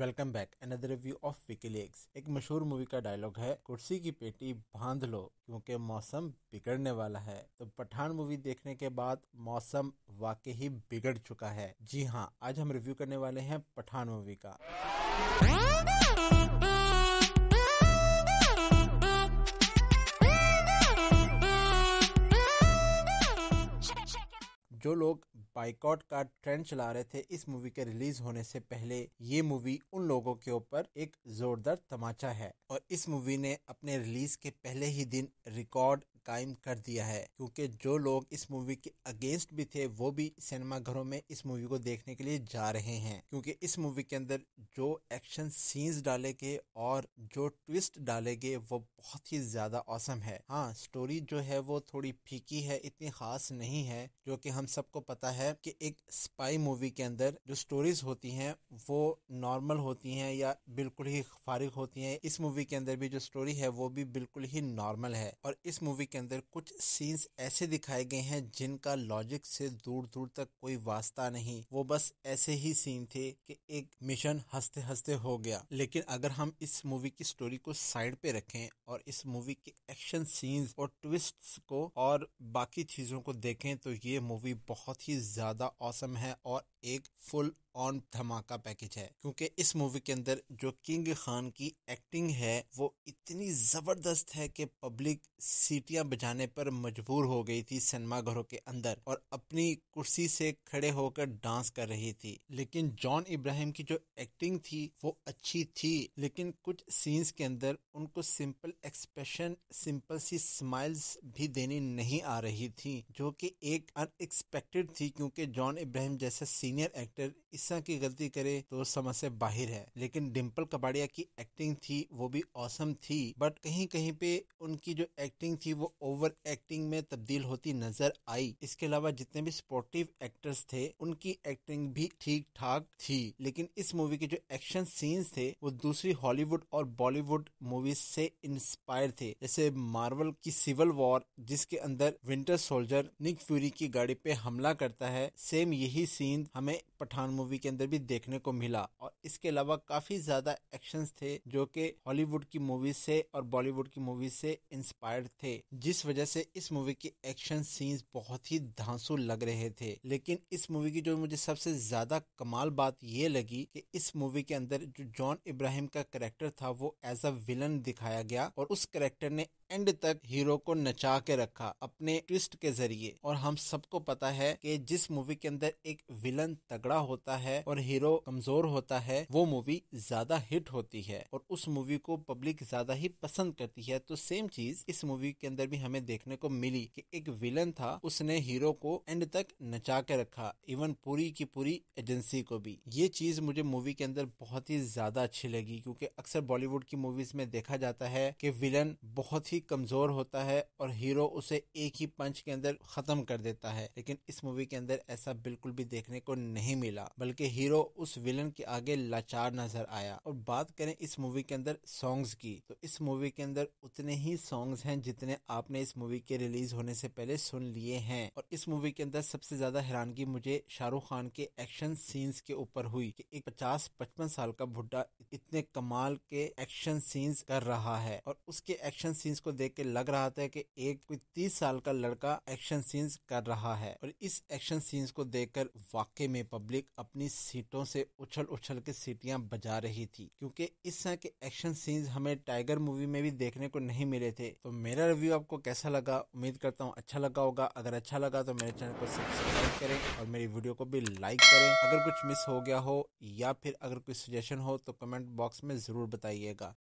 welcome back another review of WikiLeaks एक मशहूर movie का डायलॉग है कुर्सी की पेटी बांध लो क्योंकि मौसम बिगड़ने वाला है तो पठान मूवी देखने के बाद मौसम वाकई ही बिगड़ चुका है जी हाँ आज हम रिव्यू करने वाले हैं पठान मूवी का जो लोग बाइकआउट का ट्रेंड चला रहे थे इस मूवी के रिलीज होने से पहले ये मूवी उन लोगों के ऊपर एक जोरदार तमाचा है और इस मूवी ने अपने रिलीज के पहले ही दिन रिकॉर्ड कायम कर दिया है क्योंकि जो लोग इस मूवी के अगेंस्ट भी थे वो भी सिनेमा घरों में इस मूवी को देखने के लिए जा रहे हैं क्योंकि इस मूवी के अंदर जो एक्शन सीन्स डाले गए और जो ट्विस्ट डाले गए वो बहुत ही ज्यादा औसम है हाँ स्टोरी जो है वो थोड़ी फीकी है इतनी खास नहीं है जो कि हम सबको पता है कि एक स्पाई मूवी के अंदर जो स्टोरीज होती हैं वो नॉर्मल होती हैं या बिल्कुल ही फारिग होती हैं इस मूवी के अंदर भी जो स्टोरी है वो भी बिल्कुल ही नॉर्मल है और इस मूवी के के अंदर कुछ सीन्स ऐसे दिखाए गए हैं जिनका लॉजिक से दूर दूर तक कोई वास्ता नहीं वो बस ऐसे ही सीन थे कि एक मिशन हंसते हंसते हो गया लेकिन अगर हम इस मूवी की स्टोरी को साइड पे रखें और इस मूवी के एक्शन सीन्स और ट्विस्ट को और बाकी चीजों को देखें तो ये मूवी बहुत ही ज्यादा औसम है और एक फुल और धमाका पैकेज है क्योंकि इस मूवी के अंदर जो किंग खान की एक्टिंग है वो इतनी जबरदस्त है कि पब्लिक सीटियां बजाने पर मजबूर हो गई थी सिनेमा घरों के अंदर और अपनी कुर्सी से खड़े होकर डांस कर रही थी लेकिन जॉन इब्राहिम की जो एक्टिंग थी वो अच्छी थी लेकिन कुछ सीन्स के अंदर उनको सिंपल एक्सप्रेशन सिंपल सी स्माइल्स भी देनी नहीं आ रही थी जो कि एक अनएक्सपेक्टेड थी क्योंकि जॉन इब्राहिम जैसा सीनियर एक्टर इस समस्या की गलती करे तो समस्या बाहर है लेकिन डिम्पल कपाड़िया की एक्टिंग थी वो भी औसम थी बट कहीं कहीं पे उनकी जो एक्टिंग थी वो ओवर एक्टिंग में तब्दील होती नजर आई इसके अलावा जितने भी स्पोर्टिव एक्टर्स थे उनकी एक्टिंग भी ठीक ठाक थी लेकिन इस मूवी के जो एक्शन सीन्स थे वो दूसरी हॉलीवुड और बॉलीवुड मूवीज से इंस्पायर थे जैसे मार्वल की सिविल वॉर जिसके अंदर विंटर सोल्जर निक फ्यूरी की गाड़ी पे हमला करता है सेम यही सीन हमें पठान मूवी मूवी के अंदर भी देखने को मिला और इसके अलावा काफी ज्यादा एक्शन थे जो कि हॉलीवुड की मूवी से और बॉलीवुड की मूवी से इंस्पायर्ड थे जिस वजह से इस मूवी के एक्शन सीन्स बहुत ही धांसू लग रहे थे लेकिन इस मूवी की जो मुझे सबसे ज्यादा कमाल बात ये लगी कि इस मूवी के अंदर जो जॉन इब्राहिम का करेक्टर था वो एज अ विलन दिखाया गया और उस करेक्टर ने एंड तक हीरो को नचा के रखा अपने ट्विस्ट के जरिए और हम सबको पता है कि जिस मूवी के अंदर एक विलन तगड़ा होता है और हीरो कमजोर होता है वो मूवी ज्यादा हिट होती है और उस मूवी को पब्लिक ज्यादा ही पसंद करती है तो सेम चीज इस मूवी के अंदर भी हमें देखने को मिली कि एक विलन था उसने हीरो को एंड तक नचा के रखा इवन पूरी की पूरी एजेंसी को भी ये चीज मुझे मूवी के अंदर बहुत ही ज्यादा अच्छी लगी क्योंकि अक्सर बॉलीवुड की मूवीज में देखा जाता है कि विलन बहुत ही कमजोर होता है और हीरो उसे एक ही पंच के अंदर खत्म कर देता है लेकिन इस मूवी के अंदर ऐसा बिल्कुल भी देखने को नहीं मिला बल्कि हीरो उस विलन के आगे लाचार नजर आया और बात करें इस मूवी के अंदर सॉन्ग्स की तो इस मूवी के अंदर उतने ही सॉन्ग्स हैं जितने आपने इस मूवी के रिलीज होने से पहले सुन लिए हैं और इस मूवी के अंदर सबसे ज्यादा हैरानगी मुझे शाहरुख खान के एक्शन सीन्स के ऊपर हुई कि एक पचास पचपन साल का बुढ़ा इतने कमाल के एक्शन सीन्स कर रहा है और उसके एक्शन सीन्स को देख के लग रहा था कि एक कोई तीस साल का लड़का एक्शन सीन्स कर रहा है और इस एक्शन सीन्स को देखकर वाकई में पब्लिक अपने अपनी सीटों से उछल उछल के सीटियां बजा रही थी क्योंकि इस तरह के एक्शन सीन्स हमें टाइगर मूवी में भी देखने को नहीं मिले थे तो मेरा रिव्यू आपको कैसा लगा उम्मीद करता हूँ अच्छा लगा होगा अगर अच्छा लगा तो मेरे चैनल को सब्सक्राइब करें और मेरी वीडियो को भी लाइक करें अगर कुछ मिस हो गया हो या फिर अगर कोई सजेशन हो तो कमेंट बॉक्स में ज़रूर बताइएगा